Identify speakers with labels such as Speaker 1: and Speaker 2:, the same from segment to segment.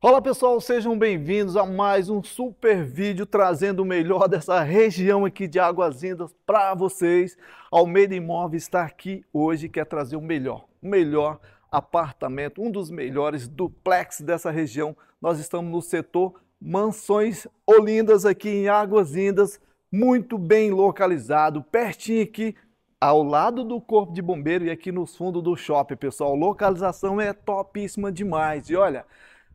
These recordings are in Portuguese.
Speaker 1: Olá pessoal, sejam bem-vindos a mais um super vídeo trazendo o melhor dessa região aqui de Águas Lindas para vocês. Almeida Imóveis está aqui hoje quer trazer o melhor, o melhor apartamento, um dos melhores duplex dessa região. Nós estamos no setor Mansões Olindas aqui em Águas Lindas, muito bem localizado, pertinho aqui ao lado do Corpo de Bombeiro e aqui nos fundos do shopping, pessoal. Localização é topíssima demais. E olha,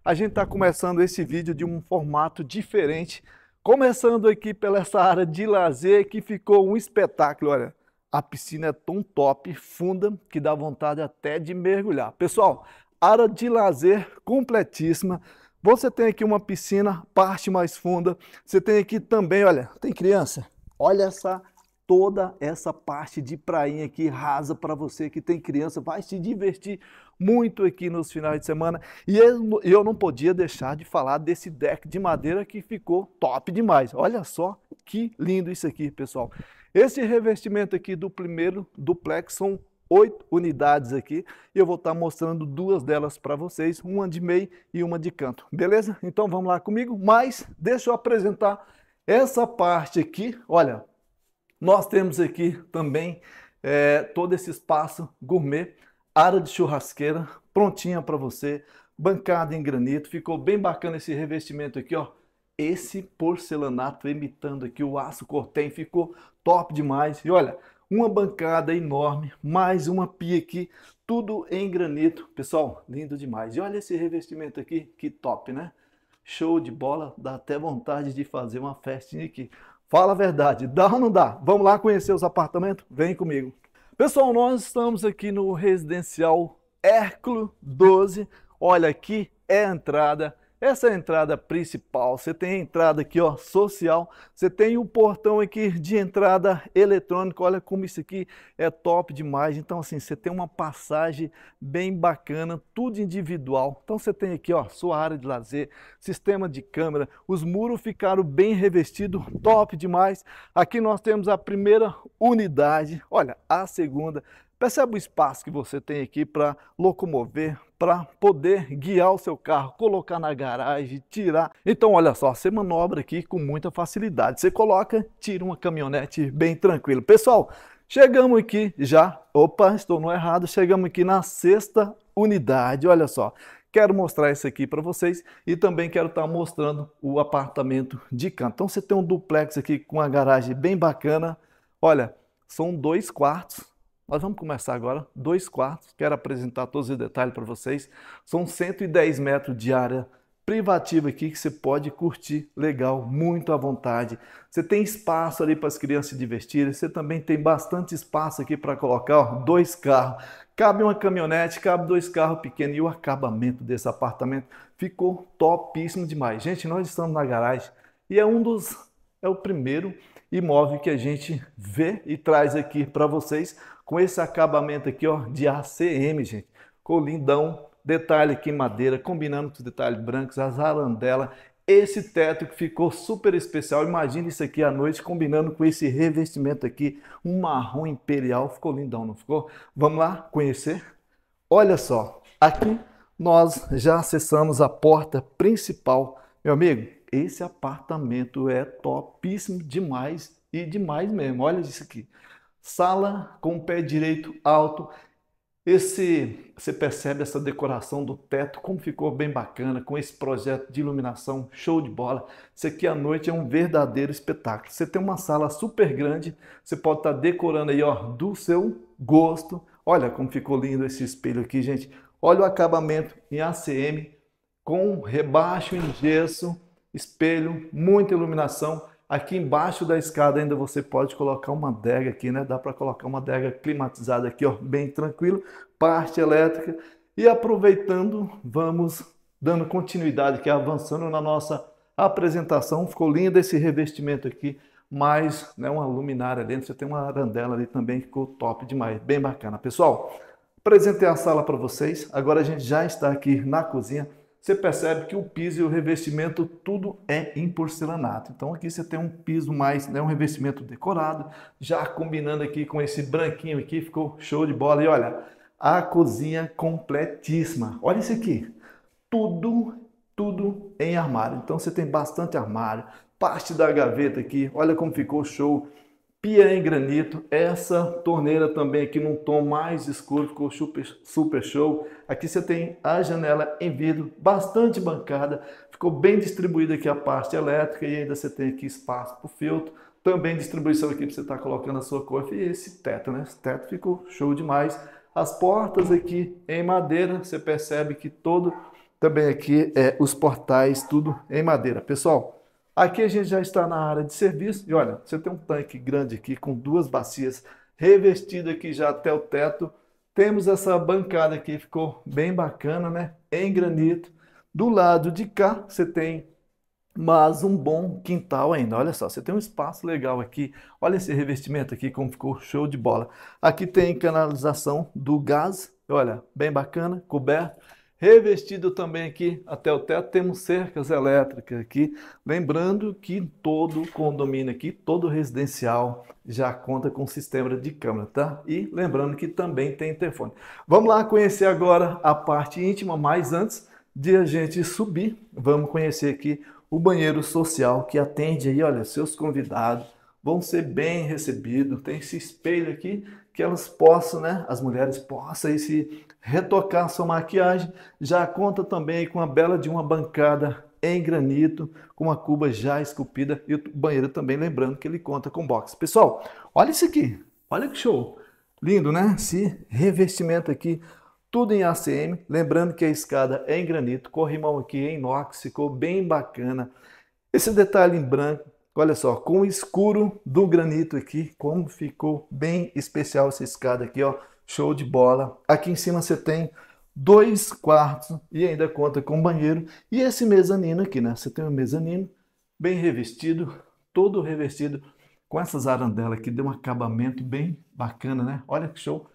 Speaker 1: a gente está começando esse vídeo de um formato diferente, começando aqui pela essa área de lazer que ficou um espetáculo, olha. A piscina é tão top, funda, que dá vontade até de mergulhar. Pessoal, área de lazer completíssima. Você tem aqui uma piscina, parte mais funda. Você tem aqui também, olha, tem criança. Olha essa toda essa parte de prainha aqui rasa para você que tem criança, vai se divertir muito aqui nos finais de semana. E eu não podia deixar de falar desse deck de madeira que ficou top demais. Olha só que lindo isso aqui, pessoal. Esse revestimento aqui do primeiro duplex são oito unidades aqui. Eu vou estar tá mostrando duas delas para vocês, uma de meio e uma de canto. Beleza? Então vamos lá comigo, mas deixa eu apresentar essa parte aqui. Olha, nós temos aqui também é, todo esse espaço gourmet, área de churrasqueira prontinha para você, bancada em granito, ficou bem bacana esse revestimento aqui, ó. Esse porcelanato imitando aqui o aço cortem, ficou top demais. E olha, uma bancada enorme, mais uma pia aqui, tudo em granito. Pessoal, lindo demais. E olha esse revestimento aqui, que top, né? Show de bola, dá até vontade de fazer uma festinha aqui. Fala a verdade, dá ou não dá? Vamos lá conhecer os apartamentos? Vem comigo. Pessoal, nós estamos aqui no residencial Hérculo 12. Olha aqui é a entrada, essa é a entrada principal. Você tem a entrada aqui, ó, social. Você tem o portão aqui de entrada eletrônica. Olha como isso aqui é top demais. Então, assim, você tem uma passagem bem bacana, tudo individual. Então, você tem aqui, ó, sua área de lazer, sistema de câmera. Os muros ficaram bem revestidos, top demais. Aqui nós temos a primeira unidade. Olha, a segunda, Percebe o espaço que você tem aqui para locomover, para poder guiar o seu carro, colocar na garagem, tirar. Então, olha só, você manobra aqui com muita facilidade. Você coloca, tira uma caminhonete bem tranquilo. Pessoal, chegamos aqui já. Opa, estou no errado. Chegamos aqui na sexta unidade. Olha só, quero mostrar isso aqui para vocês e também quero estar tá mostrando o apartamento de canto. Então, você tem um duplex aqui com uma garagem bem bacana. Olha, são dois quartos nós vamos começar agora, dois quartos, quero apresentar todos os detalhes para vocês. São 110 metros de área privativa aqui que você pode curtir legal, muito à vontade. Você tem espaço ali para as crianças se divertirem, você também tem bastante espaço aqui para colocar ó, dois carros. Cabe uma caminhonete, cabe dois carros pequenos e o acabamento desse apartamento ficou topíssimo demais. Gente, nós estamos na garagem e é um dos é o primeiro imóvel que a gente vê e traz aqui para vocês com esse acabamento aqui ó, de ACM, gente. Ficou lindão, detalhe aqui em madeira, combinando com os detalhes brancos, as arandelas. Esse teto que ficou super especial, imagina isso aqui à noite combinando com esse revestimento aqui, um marrom imperial, ficou lindão, não ficou? Vamos lá conhecer? Olha só, aqui nós já acessamos a porta principal. Meu amigo, esse apartamento é topíssimo demais e demais mesmo, olha isso aqui. Sala com o pé direito alto. Esse, você percebe essa decoração do teto, como ficou bem bacana com esse projeto de iluminação, show de bola. Isso aqui à noite é um verdadeiro espetáculo. Você tem uma sala super grande, você pode estar tá decorando aí, ó, do seu gosto. Olha como ficou lindo esse espelho aqui, gente. Olha o acabamento em ACM com rebaixo em gesso, espelho, muita iluminação. Aqui embaixo da escada ainda você pode colocar uma adega aqui, né? Dá para colocar uma adega climatizada aqui, ó, bem tranquilo, parte elétrica. E aproveitando, vamos dando continuidade aqui, avançando na nossa apresentação. Ficou lindo esse revestimento aqui, mais né, uma luminária dentro. Você tem uma arandela ali também, ficou top demais, bem bacana. Pessoal, apresentei a sala para vocês. Agora a gente já está aqui na cozinha você percebe que o piso e o revestimento tudo é em porcelanato. Então aqui você tem um piso mais, né, um revestimento decorado, já combinando aqui com esse branquinho aqui, ficou show de bola. E olha, a cozinha completíssima. Olha isso aqui, tudo, tudo em armário. Então você tem bastante armário, parte da gaveta aqui, olha como ficou show pia em granito, essa torneira também aqui num tom mais escuro, ficou super, super show. Aqui você tem a janela em vidro, bastante bancada, ficou bem distribuída aqui a parte elétrica e ainda você tem aqui espaço para o filtro. Também distribuição aqui para você estar tá colocando a sua cor. E esse teto, né? Esse teto ficou show demais. As portas aqui em madeira, você percebe que todo também aqui é os portais, tudo em madeira. Pessoal, Aqui a gente já está na área de serviço e olha, você tem um tanque grande aqui com duas bacias revestidas aqui já até o teto. Temos essa bancada aqui, ficou bem bacana, né? Em granito. Do lado de cá você tem mais um bom quintal ainda. Olha só, você tem um espaço legal aqui. Olha esse revestimento aqui, como ficou show de bola. Aqui tem canalização do gás, olha, bem bacana, coberto. Revestido também aqui até o teto, temos cercas elétricas aqui. Lembrando que todo condomínio aqui, todo residencial já conta com sistema de câmera, tá? E lembrando que também tem interfone. Vamos lá conhecer agora a parte íntima, mas antes de a gente subir, vamos conhecer aqui o banheiro social que atende aí, olha, seus convidados, vão ser bem recebidos. Tem esse espelho aqui que elas possam, né? As mulheres possam se retocar sua maquiagem. Já conta também com a bela de uma bancada em granito, com uma cuba já esculpida e o banheiro também, lembrando que ele conta com box. Pessoal, olha isso aqui. Olha que show. Lindo, né? Esse revestimento aqui, tudo em ACM. Lembrando que a escada é em granito, corrimão aqui em inox, ficou bem bacana. Esse detalhe em branco Olha só, com o escuro do granito aqui, como ficou bem especial essa escada aqui, ó. Show de bola. Aqui em cima você tem dois quartos e ainda conta com banheiro. E esse mezanino aqui, né? Você tem um mezanino bem revestido, todo revestido com essas arandelas que deu um acabamento bem bacana, né? Olha que show.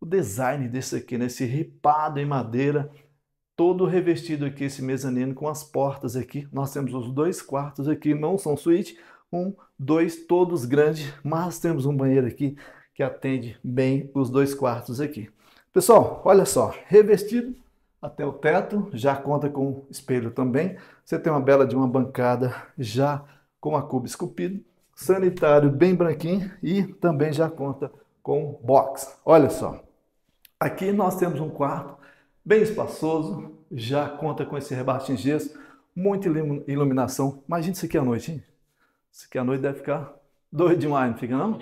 Speaker 1: O design desse aqui, né? Esse ripado em madeira, todo revestido aqui esse mezanino com as portas aqui. Nós temos os dois quartos aqui, não são suíte, um, dois, todos grandes, mas temos um banheiro aqui que atende bem os dois quartos aqui. Pessoal, olha só, revestido até o teto, já conta com espelho também. Você tem uma bela de uma bancada já com a cuba esculpida, sanitário bem branquinho e também já conta com box. Olha só, aqui nós temos um quarto bem espaçoso, já conta com esse rebate em gesso, muita iluminação. Imagina isso aqui à noite, hein? Isso aqui à noite deve ficar doido demais, não fica não?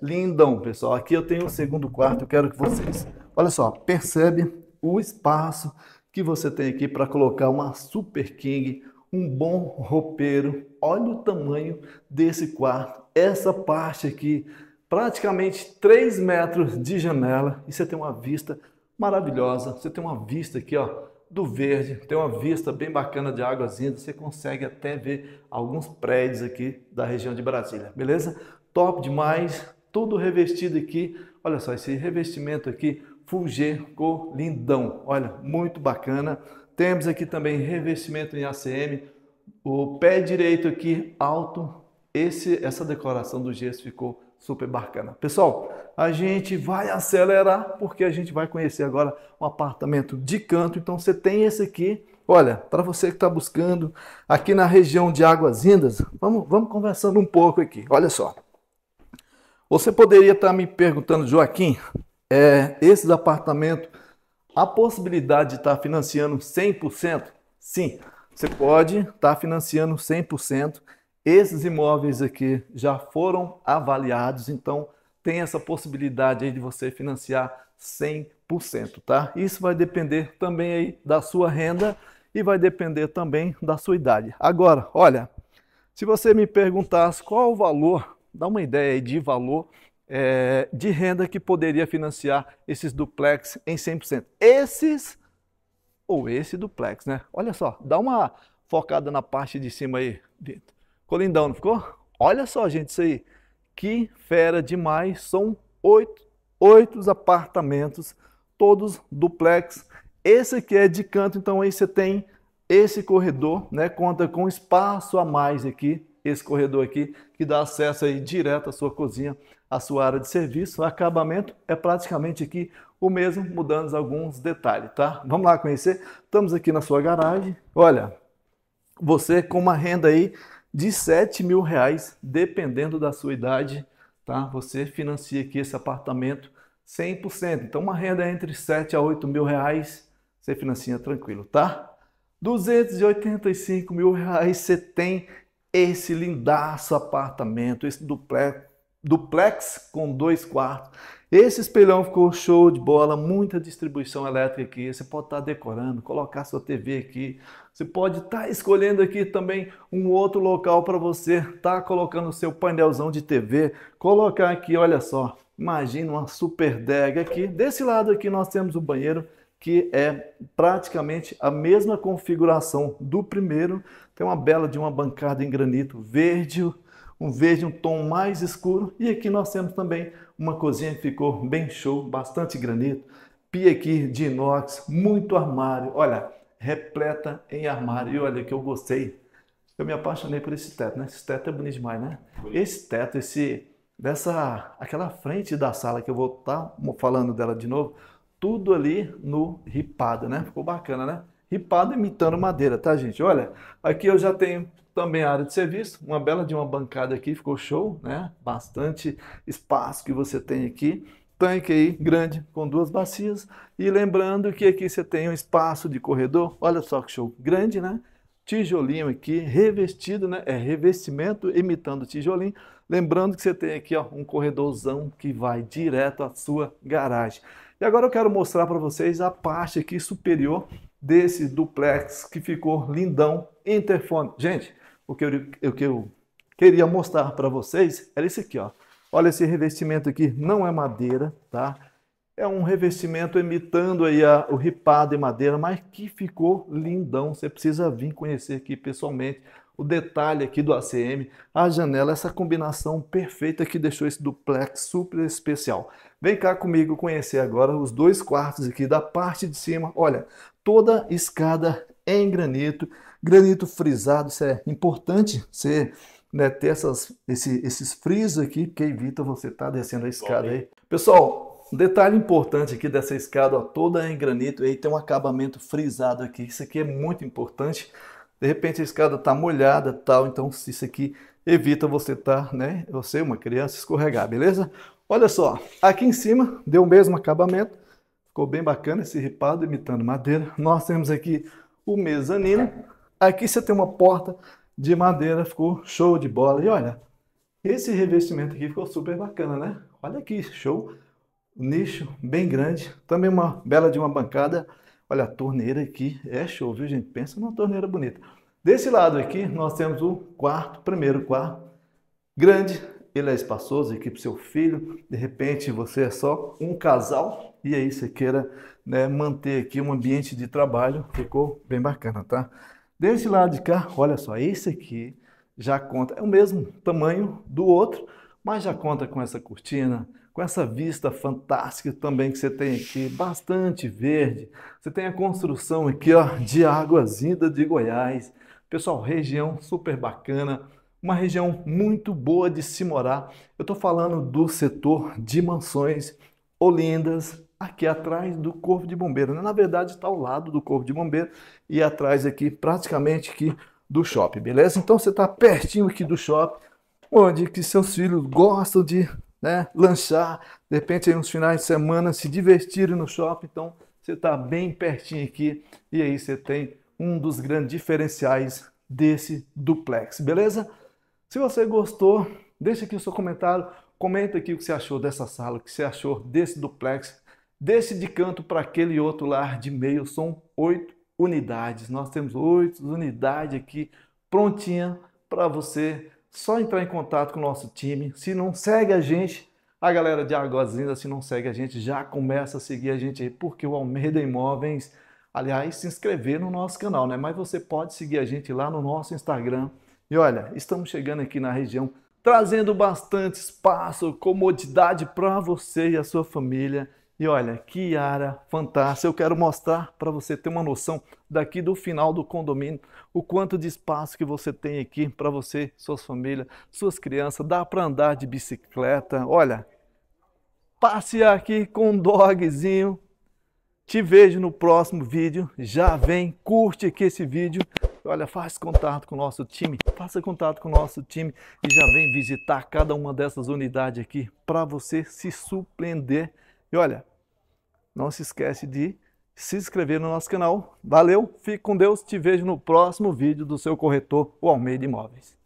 Speaker 1: Lindão, pessoal. Aqui eu tenho o segundo quarto, eu quero que vocês... Olha só, percebe o espaço que você tem aqui para colocar uma Super King, um bom roupeiro. Olha o tamanho desse quarto. Essa parte aqui, praticamente 3 metros de janela e você tem uma vista maravilhosa. Você tem uma vista aqui, ó, do verde, tem uma vista bem bacana de águas lindas, você consegue até ver alguns prédios aqui da região de Brasília, beleza? Top demais, tudo revestido aqui. Olha só, esse revestimento aqui, Fulgê, ficou lindão. Olha, muito bacana. Temos aqui também revestimento em ACM, o pé direito aqui alto. Esse, essa decoração do gesso ficou super bacana. Pessoal, a gente vai acelerar porque a gente vai conhecer agora um apartamento de canto. Então você tem esse aqui. Olha, para você que está buscando aqui na região de Águas Indas, vamos, vamos conversando um pouco aqui. Olha só. Você poderia estar tá me perguntando, Joaquim, é, esses apartamentos, a possibilidade de estar tá financiando 100%? Sim, você pode estar tá financiando 100%. Esses imóveis aqui já foram avaliados, então tem essa possibilidade aí de você financiar 100%, tá? Isso vai depender também aí da sua renda e vai depender também da sua idade. Agora, olha, se você me perguntasse qual o valor, dá uma ideia aí de valor é, de renda que poderia financiar esses duplex em 100%. Esses ou esse duplex, né? Olha só, dá uma focada na parte de cima aí, Vitor. Ficou lindão, não ficou? Olha só, gente, isso aí. Que fera demais. São oito, oito apartamentos, todos duplex. Esse aqui é de canto, então aí você tem esse corredor, né? Conta com espaço a mais aqui, esse corredor aqui, que dá acesso aí direto à sua cozinha, à sua área de serviço. O acabamento é praticamente aqui o mesmo, mudando alguns detalhes, tá? Vamos lá conhecer. Estamos aqui na sua garagem. Olha, você com uma renda aí de 7 mil reais, dependendo da sua idade, tá? Você financia aqui esse apartamento 100%. Então, uma renda é entre 7 a 8 mil reais, você financia tranquilo, tá? 285 mil reais, você tem esse lindaço apartamento, esse duplex, duplex com dois quartos, esse espelhão ficou show de bola, muita distribuição elétrica aqui. Você pode estar tá decorando, colocar sua TV aqui. Você pode estar tá escolhendo aqui também um outro local para você estar tá colocando o seu painelzão de TV. Colocar aqui, olha só, imagina uma super dega aqui. Desse lado aqui nós temos o banheiro que é praticamente a mesma configuração do primeiro. Tem uma bela de uma bancada em granito verde, um verde um tom mais escuro. E aqui nós temos também uma cozinha que ficou bem show, bastante granito. Pia aqui de inox, muito armário. Olha, repleta em armário. E olha que eu gostei. Eu me apaixonei por esse teto, né? Esse teto é bonito demais, né? Esse teto, esse dessa aquela frente da sala que eu vou estar tá falando dela de novo, tudo ali no ripado, né? Ficou bacana, né? Ripado imitando madeira, tá, gente? Olha, aqui eu já tenho também a área de serviço, uma bela de uma bancada aqui, ficou show, né? Bastante espaço que você tem aqui. Tanque aí grande com duas bacias. E lembrando que aqui você tem um espaço de corredor, olha só que show, grande, né? Tijolinho aqui, revestido, né? É revestimento imitando tijolinho. Lembrando que você tem aqui ó, um corredorzão que vai direto à sua garagem. E agora eu quero mostrar para vocês a parte aqui superior desse duplex que ficou lindão interfone. Gente, o que eu, o que eu queria mostrar para vocês era esse aqui, ó. Olha esse revestimento aqui, não é madeira, tá? É um revestimento imitando aí a, o ripado em madeira, mas que ficou lindão. Você precisa vir conhecer aqui pessoalmente o detalhe aqui do ACM, a janela, essa combinação perfeita que deixou esse duplex super especial. Vem cá comigo conhecer agora os dois quartos aqui da parte de cima. Olha, toda escada em granito, Granito frisado, isso é importante você né, ter essas, esse, esses frisos aqui, porque evita você estar tá descendo a escada aí. Pessoal, um detalhe importante aqui dessa escada, ó, toda em granito, aí tem um acabamento frisado aqui. Isso aqui é muito importante. De repente a escada está molhada tal, então isso aqui evita você estar, tá, né? Você, uma criança, escorregar, beleza? Olha só, aqui em cima deu o mesmo acabamento, ficou bem bacana esse ripado imitando madeira. Nós temos aqui o mezanino, Aqui você tem uma porta de madeira, ficou show de bola. E olha, esse revestimento aqui ficou super bacana, né? Olha aqui, show. Nicho bem grande, também uma bela de uma bancada. Olha a torneira aqui, é show, viu gente? Pensa numa torneira bonita. Desse lado aqui nós temos o quarto, primeiro quarto, grande, ele é espaçoso aqui para o seu filho. De repente você é só um casal e aí você queira né, manter aqui um ambiente de trabalho, ficou bem bacana, tá? Desse lado de cá, olha só, esse aqui já conta, é o mesmo tamanho do outro, mas já conta com essa cortina, com essa vista fantástica também que você tem aqui, bastante verde. Você tem a construção aqui ó, de Águas Vindas de Goiás. Pessoal, região super bacana, uma região muito boa de se morar. Eu estou falando do setor de mansões, Olindas, aqui atrás do Corpo de Bombeiro. Né? Na verdade, está ao lado do Corpo de Bombeiro e atrás aqui, praticamente aqui do shopping, beleza? Então você está pertinho aqui do shopping, onde que seus filhos gostam de né, lanchar, de repente aí uns finais de semana se divertirem no shopping, então você está bem pertinho aqui e aí você tem um dos grandes diferenciais desse duplex, beleza? Se você gostou, deixa aqui o seu comentário, comenta aqui o que você achou dessa sala, o que você achou desse duplex, Desse de canto para aquele outro lar de meio são oito unidades. Nós temos oito unidades aqui prontinha para você só entrar em contato com o nosso time. Se não segue a gente, a galera de Argozinda, se não segue a gente, já começa a seguir a gente aí, porque o Almeida Imóveis, aliás, se inscrever no nosso canal, né? Mas você pode seguir a gente lá no nosso Instagram. E olha, estamos chegando aqui na região trazendo bastante espaço, comodidade para você e a sua família. E olha, que área fantástica! Eu quero mostrar para você ter uma noção daqui do final do condomínio, o quanto de espaço que você tem aqui para você, suas famílias, suas crianças. Dá para andar de bicicleta. Olha, passear aqui com um dogzinho. Te vejo no próximo vídeo. Já vem, curte aqui esse vídeo. Olha, faz contato com o nosso time, faça contato com o nosso time e já vem visitar cada uma dessas unidades aqui para você se surpreender e olha, não se esquece de se inscrever no nosso canal. Valeu, fique com Deus, te vejo no próximo vídeo do seu corretor, o Almeida Imóveis.